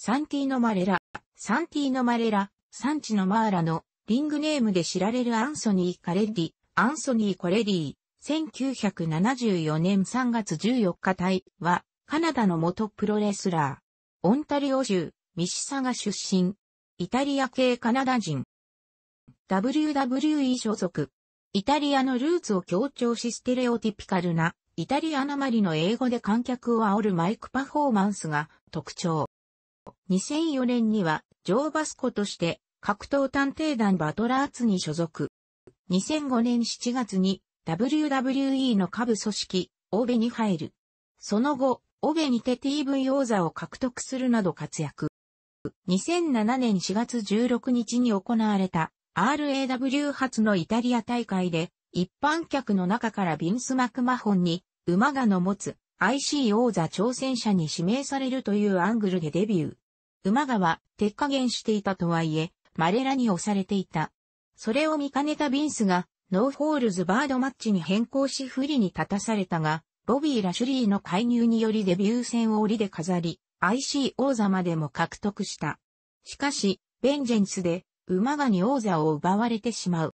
サンティーノマレラ、サンティーノマレラ、サンチノマーラのリングネームで知られるアンソニー・カレッィ、アンソニー・コレディ、1974年3月14日隊は、カナダの元プロレスラー。オンタリオ州、ミシサガ出身。イタリア系カナダ人。WWE 所属。イタリアのルーツを強調しステレオティピカルな、イタリアなまりの英語で観客を煽るマイクパフォーマンスが特徴。2004年には、ジョー・バスコとして、格闘探偵団バトラーツに所属。2005年7月に、WWE の下部組織、オベに入る。その後、オベにて TV 王座を獲得するなど活躍。2007年4月16日に行われた RAW 初のイタリア大会で一般客の中からビンス・マクマホンに馬がの持つ IC 王座挑戦者に指名されるというアングルでデビュー。馬川、鉄加減していたとはいえ、マレラに押されていた。それを見かねたビンスが、ノーホールズバードマッチに変更し不利に立たされたが、ボビー・ラシュリーの介入によりデビュー戦を折りで飾り、IC 王座までも獲得した。しかし、ベンジェンスで、馬がに王座を奪われてしまう。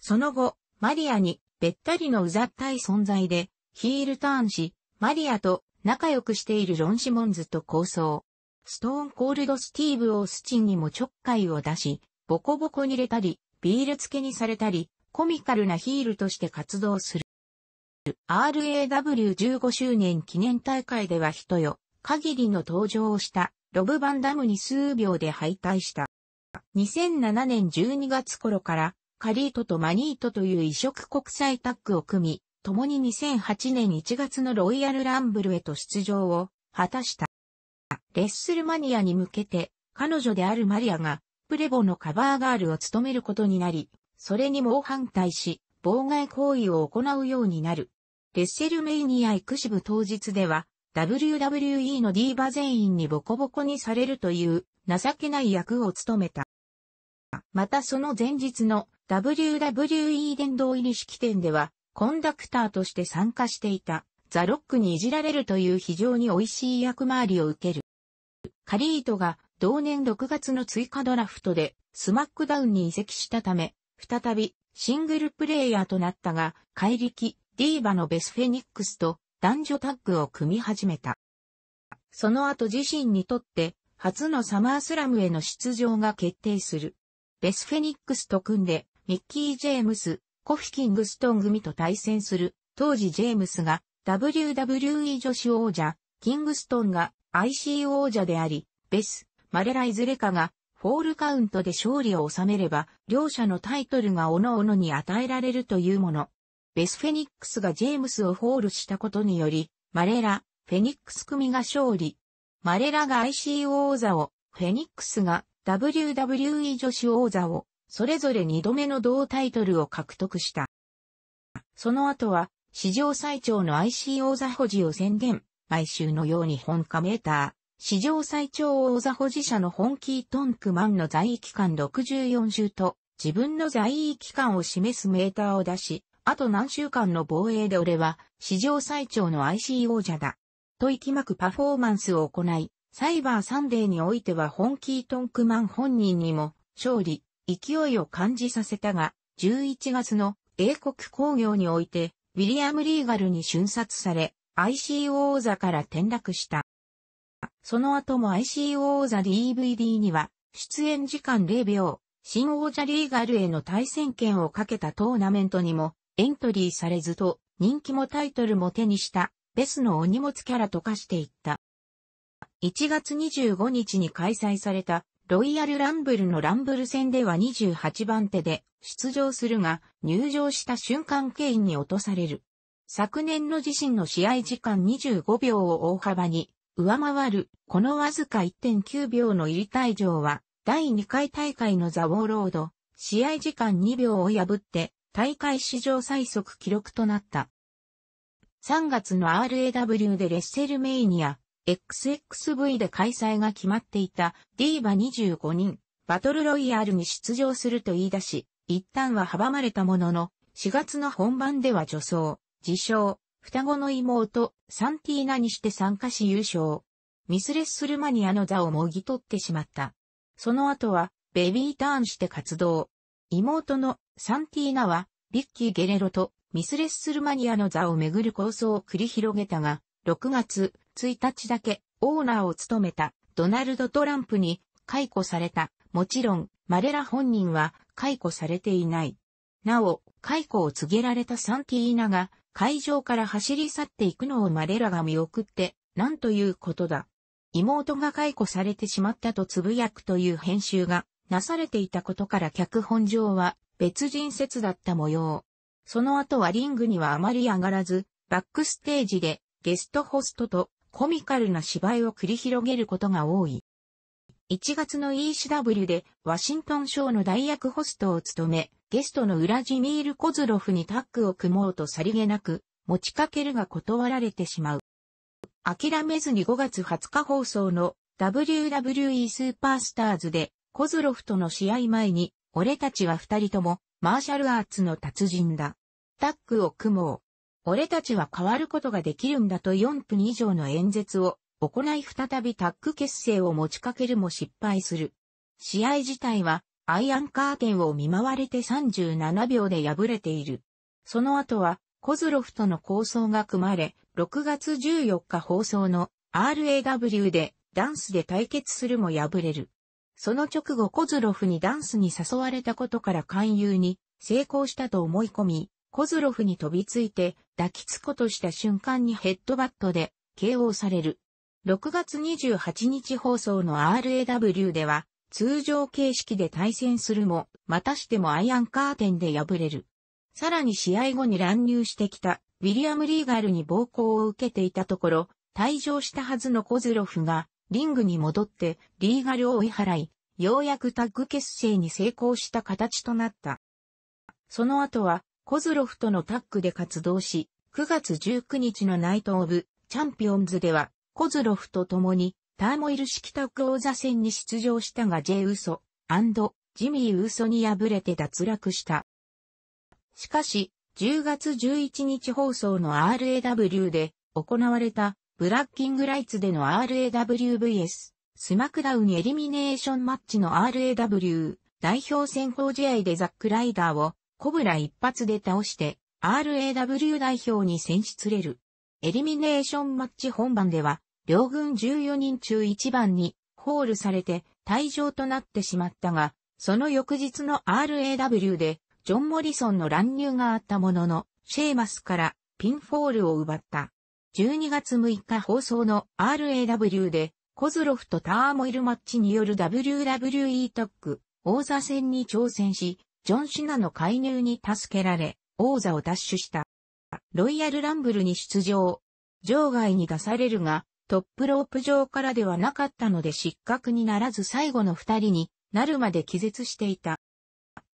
その後、マリアに、べったりのうざったい存在で、ヒールターンし、マリアと仲良くしているロン・シモンズと構想。ストーンコールド・スティーブ・オースチンにもちょっかいを出し、ボコボコに入れたり、ビール漬けにされたり、コミカルなヒールとして活動する。RAW15 周年記念大会では人よ、限りの登場をした、ロブ・バンダムに数秒で敗退した。2007年12月頃から、カリートとマニートという異色国際タッグを組み、共に2008年1月のロイヤルランブルへと出場を果たした。レッスルマニアに向けて、彼女であるマリアが、プレボのカバーガールを務めることになり、それに猛反対し、妨害行為を行うようになる。レッセルメイニア育シ部当日では、WWE のディーバ全員にボコボコにされるという情けない役を務めた。またその前日の WWE 殿堂入り式典では、コンダクターとして参加していた、ザ・ロックにいじられるという非常に美味しい役回りを受ける。カリートが同年6月の追加ドラフトでスマックダウンに移籍したため、再びシングルプレイヤーとなったが、怪力、ディーバのベスフェニックスと男女タッグを組み始めた。その後自身にとって初のサマースラムへの出場が決定する。ベスフェニックスと組んでミッキー・ジェームス、コフィキングストン組と対戦する、当時ジェームスが WWE 女子王者、キングストンが IC 王者であり、ベス、マレラいずれかがフォールカウントで勝利を収めれば、両者のタイトルが各々に与えられるというもの。ベス・フェニックスがジェームスをフォールしたことにより、マレラ、フェニックス組が勝利。マレラが IC 王座を、フェニックスが WWE 女子王座をそれぞれ2度目の同タイトルを獲得した。その後は、史上最長の IC 王座保持を宣言、毎週のように本家メーター、史上最長王座保持者の本キートンクマンの在位期間64週と、自分の在位期間を示すメーターを出し、あと何週間の防衛で俺は、史上最長の IC 王者だ。と息巻くパフォーマンスを行い、サイバーサンデーにおいては本キートンクマン本人にも、勝利、勢いを感じさせたが、11月の英国工業において、ウィリアム・リーガルに瞬殺され、ICO 座から転落した。その後も ICO 座 DVD には、出演時間0秒、新王者リーガルへの対戦権をかけたトーナメントにもエントリーされずと人気もタイトルも手にしたベスのお荷物キャラと化していった。1月25日に開催されたロイヤルランブルのランブル戦では28番手で出場するが、入場した瞬間ケインに落とされる。昨年の自身の試合時間25秒を大幅に上回る、このわずか1.9秒の入り退場は、第2回大会のザ・ウォーロード、試合時間2秒を破って、大会史上最速記録となった。3月の RAW でレッセルメイニア、XXV で開催が決まっていたディーバ25人、バトルロイヤルに出場すると言い出し、一旦は阻まれたものの、4月の本番では女装、自称、双子の妹、サンティーナにして参加し優勝。ミスレッスルマニアの座をもぎ取ってしまった。その後は、ベビーターンして活動。妹のサンティーナは、ビッキー・ゲレロとミスレッスルマニアの座をめぐる構想を繰り広げたが、6月1日だけオーナーを務めたドナルド・トランプに解雇された。もちろん、マレラ本人は解雇されていない。なお、解雇を告げられたサンティーナが会場から走り去っていくのをマレラが見送って、なんということだ。妹が解雇されてしまったとつぶやくという編集がなされていたことから脚本上は別人説だった模様。その後はリングにはあまり上がらず、バックステージでゲストホストとコミカルな芝居を繰り広げることが多い。1月の ECW でワシントンショーの代役ホストを務め、ゲストのウラジミール・コズロフにタッグを組もうとさりげなく、持ちかけるが断られてしまう。諦めずに5月20日放送の WWE スーパースターズで、コズロフとの試合前に、俺たちは二人とも、マーシャルアーツの達人だ。タッグを組もう。俺たちは変わることができるんだと4分以上の演説を行い再びタッグ結成を持ちかけるも失敗する。試合自体はアイアンカーテンを見舞われて37秒で敗れている。その後はコズロフとの構想が組まれ、6月14日放送の RAW でダンスで対決するも敗れる。その直後コズロフにダンスに誘われたことから勧誘に成功したと思い込み、コズロフに飛びついて抱きつことした瞬間にヘッドバットで KO される。6月28日放送の RAW では通常形式で対戦するも、またしてもアイアンカーテンで敗れる。さらに試合後に乱入してきたウィリアム・リーガルに暴行を受けていたところ、退場したはずのコズロフがリングに戻ってリーガルを追い払い、ようやくタッグ結成に成功した形となった。その後はコズロフとのタッグで活動し、9月19日のナイト・オブ・チャンピオンズでは、コズロフと共にターモイル式タッグ王座戦に出場したが J ウソ、ジミーウソに敗れて脱落した。しかし、10月11日放送の RAW で行われたブラッキングライツでの RAWVS スマクダウンエリミネーションマッチの RAW 代表選考試合でザックライダーをコブラ一発で倒して、RAW 代表に選出れる。エリミネーションマッチ本番では、両軍14人中1番にホールされて退場となってしまったが、その翌日の RAW で、ジョン・モリソンの乱入があったものの、シェーマスからピンフォールを奪った。12月6日放送の RAW で、コズロフとターモイルマッチによる WWE トック王座戦に挑戦し、ジョン・シナの介入に助けられ、王座を奪取した。ロイヤル・ランブルに出場。場外に出されるが、トップロープ上からではなかったので失格にならず最後の二人になるまで気絶していた。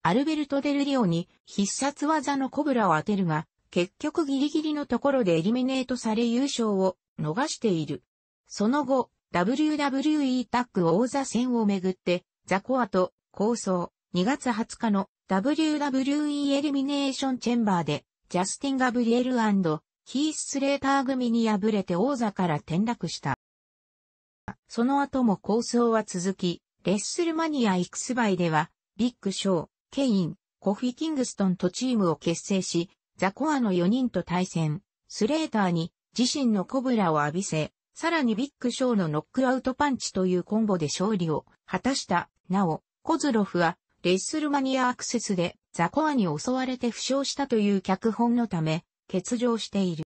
アルベルト・デルリオに必殺技のコブラを当てるが、結局ギリギリのところでエリミネートされ優勝を逃している。その後、WWE タッグ王座戦をめぐって、ザコアと構想2月20日の WWE エリミネーションチェンバーで、ジャスティン・ガブリエルキース・レーター組に敗れて王座から転落した。その後も構想は続き、レッスルマニア X バイでは、ビッグ・ショー、ケイン、コフィ・キングストンとチームを結成し、ザコアの4人と対戦、スレーターに自身のコブラを浴びせ、さらにビッグ・ショーのノックアウトパンチというコンボで勝利を果たした。なお、コズロフはレッスルマニアアクセスでザコアに襲われて負傷したという脚本のため、欠場している。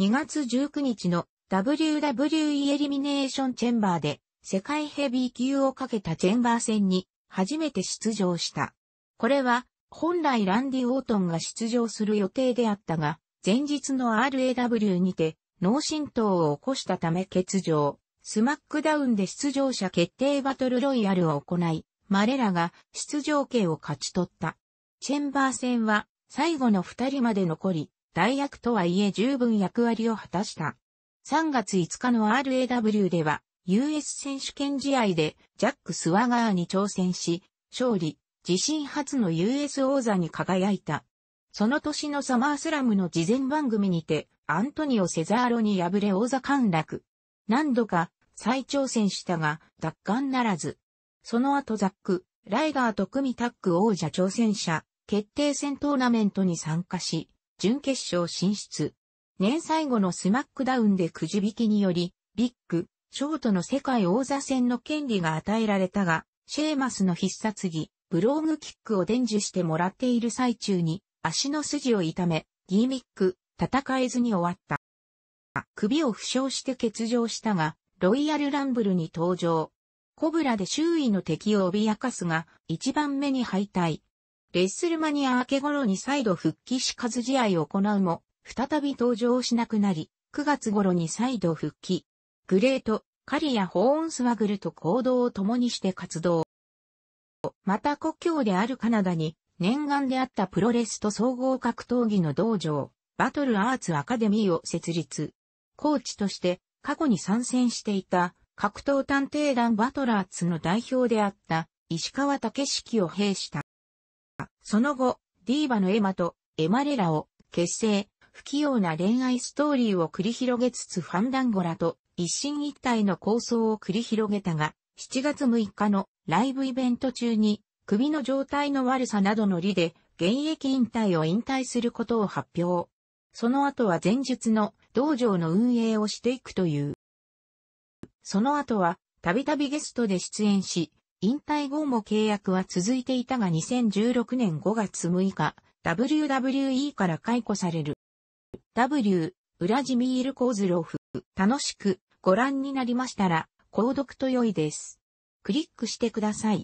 2月19日の WWE エリミネーションチェンバーで世界ヘビー級をかけたチェンバー戦に初めて出場した。これは本来ランディ・オートンが出場する予定であったが、前日の RAW にて脳震盪を起こしたため欠場。スマックダウンで出場者決定バトルロイヤルを行い、マレラが出場権を勝ち取った。チェンバー戦は最後の二人まで残り、代役とはいえ十分役割を果たした。3月5日の RAW では、US 選手権試合でジャック・スワガーに挑戦し、勝利、自身初の US 王座に輝いた。その年のサマースラムの事前番組にて、アントニオ・セザーロに敗れ王座陥落。何度か再挑戦したが、奪還ならず。その後ザック、ライガーと組タッグ王者挑戦者、決定戦トーナメントに参加し、準決勝進出。年最後のスマックダウンでくじ引きにより、ビッグ、ショートの世界王座戦の権利が与えられたが、シェーマスの必殺技、ブローグキックを伝授してもらっている最中に、足の筋を痛め、ギーミック、戦えずに終わった。首を負傷して欠場したが、ロイヤルランブルに登場。コブラで周囲の敵を脅かすが、一番目に敗退。レッスルマニア明け頃に再度復帰し数試合を行うも、再び登場しなくなり、9月頃に再度復帰。グレート、カリやホーンスワグルと行動を共にして活動。また故郷であるカナダに、念願であったプロレスと総合格闘技の道場、バトルアーツアカデミーを設立。コーチとして過去に参戦していた格闘探偵団バトラーツの代表であった石川武式を兵した。その後、ディーバのエマとエマレラを結成、不器用な恋愛ストーリーを繰り広げつつファンダンゴラと一進一退の構想を繰り広げたが、7月6日のライブイベント中に首の状態の悪さなどの理で現役引退を引退することを発表。その後は前述の道場の運営をしていくという。その後は、たびたびゲストで出演し、引退後も契約は続いていたが2016年5月6日、WWE から解雇される。W、ウラジミール・コーズロフ。楽しくご覧になりましたら、購読と良いです。クリックしてください。